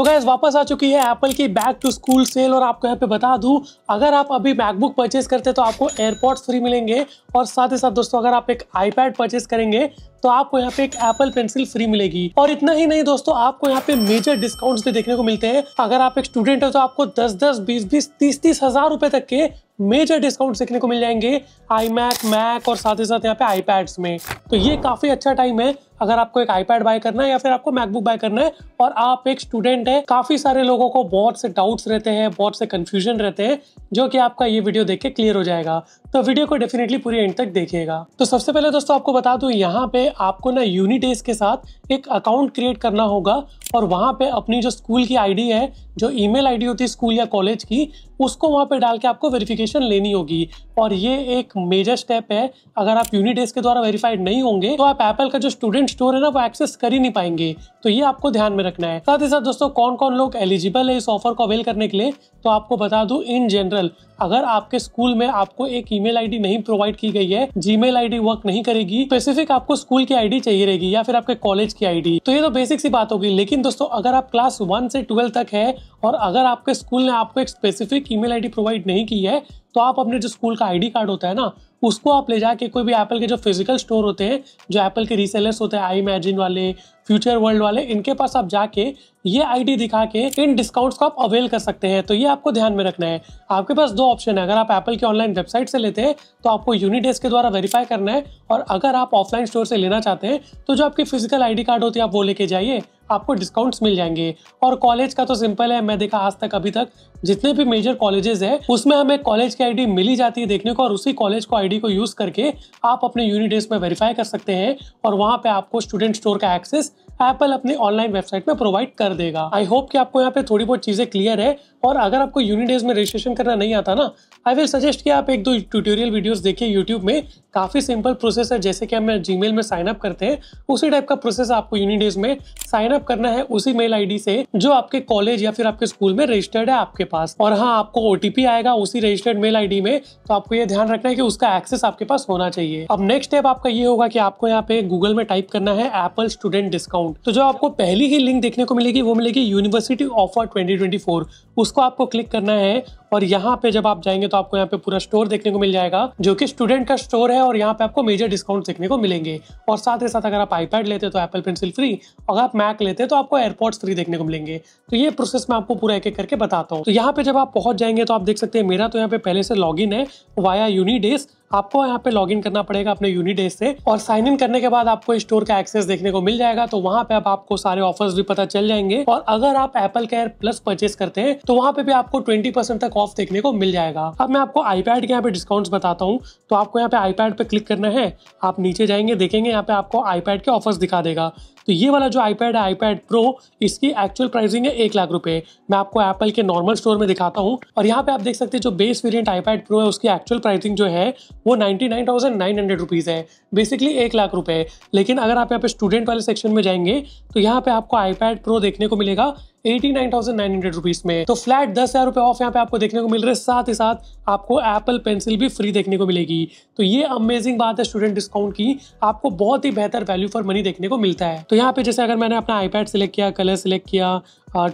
तो गैस वापस आ चुकी है एप्पल की बैक टू स्कूल सेल और आपको यहाँ पे बता दूँ अगर आप अभी मैकबुक परचेस करते तो आपको एयरपॉड्स फ्री मिलेंगे और साथ ही साथ दोस्तों अगर आप एक आईपैड परचेस करेंगे तो आपको यहाँ पे एक एप्पल पेंसिल फ्री मिलेगी और इतना ही नहीं दोस्तों आपको यहाँ पे मेजर डिस्काउंट्स भी देखने को मिलते हैं अगर आप एक स्टूडेंट हो तो आपको 10 10 बीस बीस तीस तीस हजार रुपए तक के मेजर डिस्काउंट देखने को मिल जाएंगे आई मैक मैक और साथ ही साथ यहाँ पे आई में तो ये काफी अच्छा टाइम है अगर आपको एक आईपैड बाय करना है या फिर आपको मैकबुक बाय करना है और आप एक स्टूडेंट है काफी सारे लोगों को बहुत से डाउट्स रहते हैं बहुत से कंफ्यूजन रहते हैं जो कि आपका ये वीडियो देख के क्लियर हो जाएगा तो वीडियो को डेफिनेटली पूरी एंड तक देखिएगा तो सबसे पहले दोस्तों आपको बता दू यहाँ पे आपको ना यूनिडेस के साथ एक अकाउंट क्रिएट करना होगा और वहां पे अपनी जो स्कूल की आईडी है जो ईमेल आईडी होती है स्कूल या कॉलेज की उसको वहां पे डाल के आपको वेरिफिकेशन लेनी होगी और ये एक मेजर स्टेप है अगर आप यूनिडेस के द्वारा वेरीफाइड नहीं होंगे तो आप एप्पल का जो स्टूडेंट स्टोर है ना वो एक्सेस कर ही नहीं पाएंगे तो ये आपको ध्यान में रखना है साथ ही साथ दोस्तों कौन कौन लोग एलिजिबल है इस ऑफर को अवेल करने के लिए तो आपको बता दू इन जनरल अगर आपके स्कूल में आपको एक ईमेल आईडी नहीं प्रोवाइड की गई है जीमेल आईडी वर्क नहीं करेगी स्पेसिफिक आपको स्कूल की आईडी चाहिए रहेगी या फिर आपके कॉलेज की आईडी तो ये तो बेसिक सी बात होगी लेकिन दोस्तों अगर आप क्लास वन से ट्वेल्व तक है और अगर आपके स्कूल ने आपको एक स्पेसिफिक ईमेल आईडी प्रोवाइड नहीं की है तो आप अपने जो स्कूल का आईडी कार्ड होता है ना उसको आप ले जाके कोई भी एप्पल के जो फिजिकल स्टोर होते हैं जो एप्पल के रीसेलर्स होते हैं आई इमेजिन वाले फ्यूचर वर्ल्ड वाले इनके पास आप जाके ये आईडी दिखा के इन डिस्काउंट्स को आप अवेल कर सकते हैं तो ये आपको ध्यान में रखना है आपके पास दो ऑप्शन है अगर आप एप्पल की ऑनलाइन वेबसाइट से लेते हैं तो आपको यूनिडेस्क के द्वारा वेरीफाई करना है और अगर आप ऑफलाइन स्टोर से लेना चाहते हैं तो जो आपकी फिजिकल आई कार्ड होती है आप वो लेके जाइए आपको डिस्काउंट्स मिल जाएंगे और कॉलेज का तो सिंपल है मैं देखा आज तक अभी तक जितने भी मेजर कॉलेजेस है उसमें हमें कॉलेज की आईडी मिली जाती है देखने को और उसी कॉलेज को आईडी को यूज करके आप अपने यूनिट में वेरीफाई कर सकते हैं और वहां पे आपको स्टूडेंट स्टोर का एक्सेस एप्पल अपने ऑनलाइन वेबसाइट में प्रोवाइड कर देगा आई होप कि आपको यहाँ पे थोड़ी बहुत चीजें क्लियर है और अगर आपको यूनिडेज में रजिस्ट्रेशन करना नहीं आता ना आई विल सजेस्ट कि आप एक दो ट्यूटोरियल वीडियोस देखिए यूट्यूब में काफी सिंपल प्रोसेस है जैसे कि हम जी में साइन अप करते हैं उसी टाइप का प्रोसेस आपको यूनिडेज में साइन अप करना है उसी मेल आई से जो आपके कॉलेज या फिर आपके स्कूल में रजिस्टर्ड है आपके पास और हाँ आपको ओटीपी आएगा उसी रजिस्टर्ड मेल आई में तो आपको ये ध्यान रखना है कि उसका एक्सेस आपके पास होना चाहिए अब नेक्स्ट स्टेप आपका ये होगा कि आपको यहाँ पे गूगल में टाइप करना है एप्पल स्टूडेंट डिस्काउंट अकाउंट तो जो आपको पहली ही लिंक देखने को मिलेगी वो मिलेगी यूनिवर्सिटी ऑफर 2024 उसको आपको क्लिक करना है और यहाँ पे जब आप जाएंगे तो आपको यहाँ पे पूरा स्टोर देखने को मिल जाएगा जो कि स्टूडेंट का स्टोर है और यहाँ पे आपको मेजर डिस्काउंट देखने को मिलेंगे और साथ ही साथ अगर आप आईपैड लेते हैं तो एप्पल पेंसिल फ्री अगर आप मैक लेते हैं तो आपको एयरपोर्ट फ्री देखने को मिलेंगे तो ये प्रोसेस मैं आपको पूरा एक एक करके बताता हूँ तो यहाँ पे जब आप पहुंच जाएंगे तो आप देख सकते हैं मेरा तो यहाँ पे पहले से लॉग है वाया यूनिडेस्क आपको यहाँ पे लॉग करना पड़ेगा अपने यूनिडेज से और साइन इन करने के बाद आपको स्टोर का एक्सेस देखने को मिल जाएगा तो वहाँ पे अब आपको सारे ऑफर्स भी पता चल जाएंगे और अगर आप एप्पल केयर प्लस परचेस करते हैं तो वहाँ पे भी आपको ट्वेंटी तक ऑफ देखने को मिल जाएगा अब मैं आपको आईपैड के यहाँ पे डिस्काउंट बताता हूँ तो आपको यहाँ पे आईपैड पे क्लिक करना है आप नीचे जाएंगे देखेंगे यहाँ पे आपको आईपैड के ऑफर्स दिखा देगा तो ये वाला जो आईपैड है आईपैड प्रो इसकी एक्चुअल प्राइसिंग है एक लाख रुपए मैं आपको एप्पल के नॉर्मल स्टोर में दिखाता हूँ और यहाँ पे आप देख सकते हैं जो बेस वेरियंट आईपैड प्रो है उसकी एक्चुअल प्राइसिंग जो है वो ninety nine thousand nine hundred rupees है बेसिकली एक लाख रुपए लेकिन अगर आप यहाँ पे स्टूडेंट वाले सेक्शन में जाएंगे तो यहाँ पे आपको आईपैड प्रो देखने को मिलेगा eighty nine thousand nine hundred rupees में तो फ्लैट दस हजार रुपए ऑफ यहाँ पे आपको देखने को मिल रहा है साथ ही साथ आपको एप्पल पेंसिल भी फ्री देखने को मिलेगी तो ये अमेजिंग बात है स्टूडेंट डिस्काउंट की आपको बहुत ही बेहतर वैल्यू फॉर मनी देखने को मिलता है तो यहाँ पे जैसे अगर मैंने अपना आईपैड सेलेक्ट किया कलर सेलेक्ट किया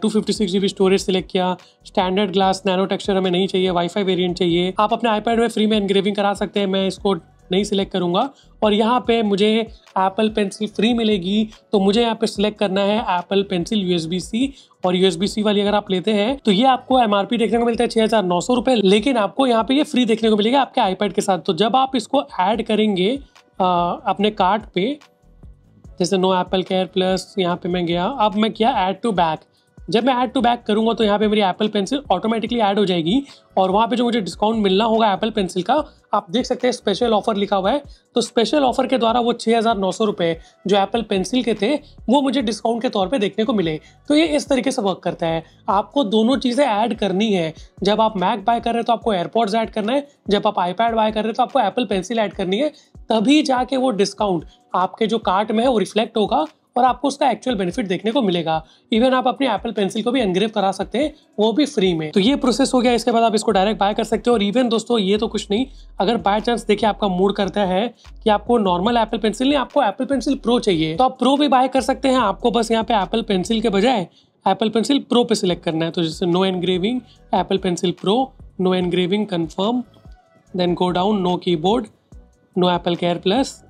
two fifty six GB storage select किया स्टैंडर्ड ग्लास नैनो टेक्सचर हमें नहीं चाहिए वाईफाई वेरिएंट चाहिए आप अपने आईपैड में फ्री में एनग्रेविंग करा सकते हैं मैं इसको नहीं सिलेक्ट करूँगा और यहाँ पे मुझे एप्पल पेंसिल फ्री मिलेगी तो मुझे यहाँ पे सिलेक्ट करना है एप्पल पेंसिल यू सी और यू सी वाली अगर आप लेते हैं तो ये आपको एम देखने को मिलता है छह हजार नौ सौ रुपए लेकिन आपको यहाँ पे ये फ्री देखने को मिलेगा आपके आईपैड के साथ तो जब आप इसको ऐड करेंगे आ, अपने कार्ट पे जैसे नो एप्पल केयर प्लस यहाँ पे मैं गया अब मैं किया एड टू बैक जब मैं ऐड टू बैक करूंगा तो यहाँ पे मेरी एप्पल पेंसिल ऑटोमेटिकली ऐड हो जाएगी और वहाँ पे जो मुझे डिस्काउंट मिलना होगा एप्पल पेंसिल का आप देख सकते हैं स्पेशल ऑफर लिखा हुआ है तो स्पेशल ऑफर के द्वारा वो छः हज़ार नौ सौ रुपये जो एप्पल पेंसिल के थे वो मुझे डिस्काउंट के तौर पे देखने को मिले तो ये इस तरीके से वर्क करता है आपको दोनों चीज़ें ऐड करनी है जब आप मैक बाय कर रहे हैं तो आपको एयरपोर्ट्स ऐड करना है जब आप आईपैड बाय कर रहे हैं तो आपको एप्पल पेंसिल ऐड करनी है तभी जाके वो डिस्काउंट आपके जो कार्ट में है वो रिफ्लेक्ट होगा और आपको उसका एक्चुअल बेनिफिट देखने को मिलेगा इवन आप अपने एप्पल पेंसिल को भी एनग्रेव करा सकते हैं वो भी फ्री में तो ये प्रोसेस हो गया इसके बाद आप इसको डायरेक्ट बाय कर सकते हो और इवन दोस्तों ये तो कुछ नहीं अगर बाय चांस देखिए आपका मूड करता है कि आपको नॉर्मल एप्पल पेंसिल नहीं आपको एप्पल पेंसिल प्रो चाहिए तो आप प्रो भी बाय कर सकते हैं आपको बस यहाँ पे एप्पल पेंसिल के बजाय एप्पल पेंसिल प्रो पे सिलेक्ट करना है तो जैसे no engraving Apple pencil pro no engraving confirm then go down no keyboard no Apple care plus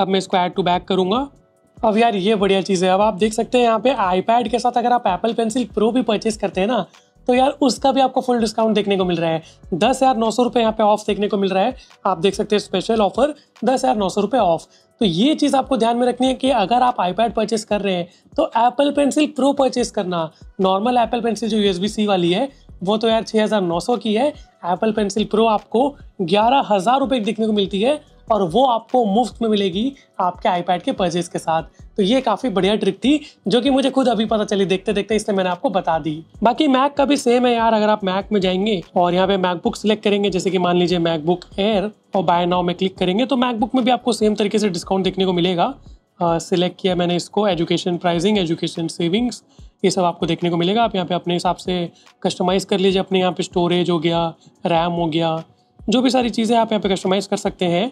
अब मैं इसको ऐड टू बैक करूँगा अब यार ये बढ़िया चीज़ है अब आप देख सकते हैं यहाँ पे आईपैड के साथ अगर आप एप्पल पेंसिल प्रो भी परचेज करते हैं ना तो यार उसका भी आपको फुल डिस्काउंट देखने को मिल रहा है दस हज़ार नौ सौ रुपये यहाँ पे ऑफ देखने को मिल रहा है आप देख सकते हैं स्पेशल ऑफर दस हज़ार नौ सौ रुपये ऑफ तो ये चीज़ आपको ध्यान में रखनी है कि अगर आप आईपैड परचेस कर रहे हैं तो एप्पल पेंसिल प्रो परचेस करना नॉर्मल एप्पल पेंसिल जो यू सी वाली है वो तो यार हजार नौ सौ की है एप्पल पेंसिल प्रो आपको ग्यारह हज़ार रुपये देखने को मिलती है और वो आपको मुफ्त में मिलेगी आपके आईपैड के परचेज के साथ तो ये काफ़ी बढ़िया ट्रिक थी जो कि मुझे खुद अभी पता चली देखते देखते इसलिए मैंने आपको बता दी बाकी मैक का भी सेम है यार अगर आप मैक में जाएंगे और यहाँ पे मैकबुक सिलेक्ट करेंगे जैसे कि मान लीजिए मैकबुक एयर और बाय नाउ में क्लिक करेंगे तो मैकबुक में भी आपको सेम तरीके से डिस्काउंट देखने को मिलेगा सिलेक्ट किया मैंने इसको एजुकेशन प्राइसिंग एजुकेशन सेविंग्स ये सब आपको देखने को मिलेगा आप यहाँ पे अपने हिसाब से कस्टमाइज़ कर लीजिए अपने यहाँ पे स्टोरेज हो गया रैम हो गया जो भी सारी चीज़ें आप यहाँ पे कस्टमाइज़ कर सकते हैं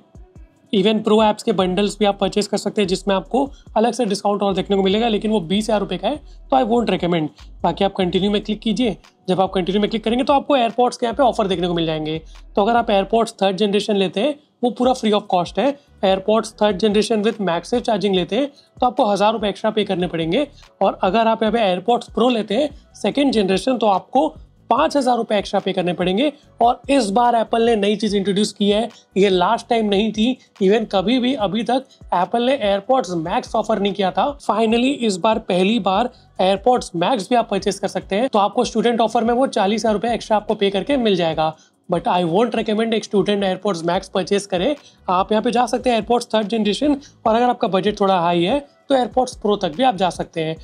इवन प्रो ऐप्स के बंडल्स भी आप परचेज कर सकते हैं जिसमें आपको अलग से डिस्काउंट और देखने को मिलेगा लेकिन वो बीस हज़ार रुपये का है तो आई वोंट रिकमेंड बाकी आप कंटिन्यू में क्लिक कीजिए जब आप कंटिन्यू में क्लिक करेंगे तो आपको एयरपोर्ट्स के यहाँ पे ऑफर देखने को मिल जाएंगे तो अगर आप एयरपोर्ट्स थर्ड जनरेशन लेते हैं वो पूरा फ्री ऑफ कॉस्ट है AirPods third generation with MagSafe charging लेते हैं तो आपको हज़ार रुपये एक्स्ट्रा पे करने पड़ेंगे और अगर आप यहाँ पे एयरपोर्ट्स प्रो लेते हैं सेकेंड जनरेशन तो आपको पांच हजार रुपए एक्स्ट्रा पे करने पड़ेंगे और इस बार एप्पल ने नई चीज इंट्रोड्यूस की है ये लास्ट टाइम नहीं थी इवन कभी भी अभी तक एप्पल ने एयरपोर्ट्स मैक्स ऑफर नहीं किया था फाइनली इस बार पहली बार एयरपोर्ट्स मैक्स भी आप परचेस कर सकते हैं तो आपको स्टूडेंट ऑफर में वो चालीस हजार रुपए एक्स्ट्रा आपको पे करके मिल जाएगा बट आई वोंट रिकमेंड एक स्टूडेंट एयरपोर्ट्स मैक्स परचेस करे आप यहाँ पे जा सकते हैं एयरपोर्ट्स थर्ड जनरेशन और अगर आपका बजट थोड़ा हाई है तो एयरपोर्ट्स प्रो तक भी आप जा सकते हैं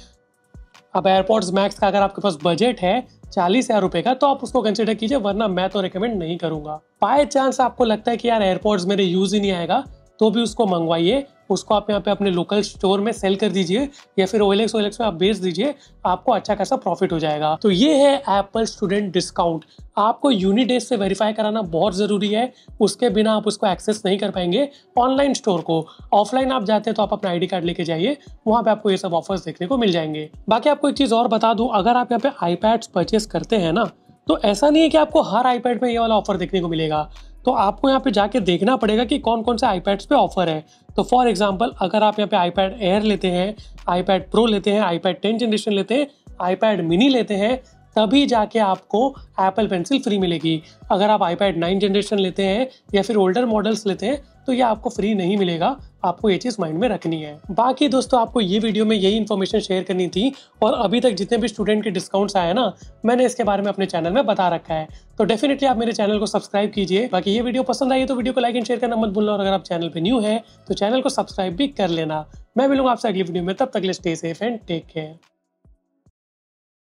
अब एयरपोर्ट्स मैक्स का अगर आपके पास बजट है चालीस हजार रुपए का तो आप उसको कंसिडर कीजिए वरना मैं तो रिकमेंड नहीं करूंगा बाय चांस आपको लगता है कि यार एयरपोर्ट्स मेरे यूज ही नहीं आएगा तो भी उसको मंगवाइए उसको आप यहाँ पे अपने लोकल स्टोर में सेल कर दीजिए या फिर ओएलएक्स ओएलएक्स में आप बेच दीजिए आपको अच्छा खासा प्रॉफिट हो जाएगा तो ये है एप्पल स्टूडेंट डिस्काउंट आपको यूनिडेस से वेरीफाई कराना बहुत ज़रूरी है उसके बिना आप उसको एक्सेस नहीं कर पाएंगे ऑनलाइन स्टोर को ऑफलाइन आप जाते हैं तो आप अपना आईडी कार्ड लेके जाइए वहाँ पे आपको ये सब ऑफर्स देखने को मिल जाएंगे बाकी आपको एक चीज़ और बता दूँ अगर आप यहाँ पे आईपैड परचेस करते हैं ना तो ऐसा नहीं है कि आपको हर आईपैड में ये वाला ऑफर देखने को मिलेगा तो आपको यहाँ पे जाके देखना पड़ेगा कि कौन कौन से आईपैड्स पे ऑफर है तो फॉर एग्जाम्पल अगर आप यहाँ पे आईपैड एयर लेते हैं आईपैड प्रो लेते हैं आईपैड टेन जनरेशन लेते हैं आईपैड मिनी लेते हैं तभी जाके आपको एप्पल पेंसिल फ्री मिलेगी अगर आप आईपैड नाइन जनरेशन लेते हैं या फिर ओल्डर मॉडल्स लेते हैं तो ये आपको फ्री नहीं मिलेगा आपको ये चीज़ माइंड में रखनी है बाकी दोस्तों आपको ये वीडियो में यही इन्फॉर्मेशन शेयर करनी थी और अभी तक जितने भी स्टूडेंट के डिस्काउंट्स आए ना मैंने इसके बारे में अपने चैनल में बता रखा है तो डेफिनेटली आप मेरे चैनल को सब्सक्राइब कीजिए बाकी ये वीडियो पसंद आई तो वीडियो को लाइक एंड शेयर करना मत भूलना और अगर आप चैनल पर न्यू है तो चैनल को सब्सक्राइब भी कर लेना मैं मिलूंगा आपसे अगली वीडियो में तब तक ले stay safe and take care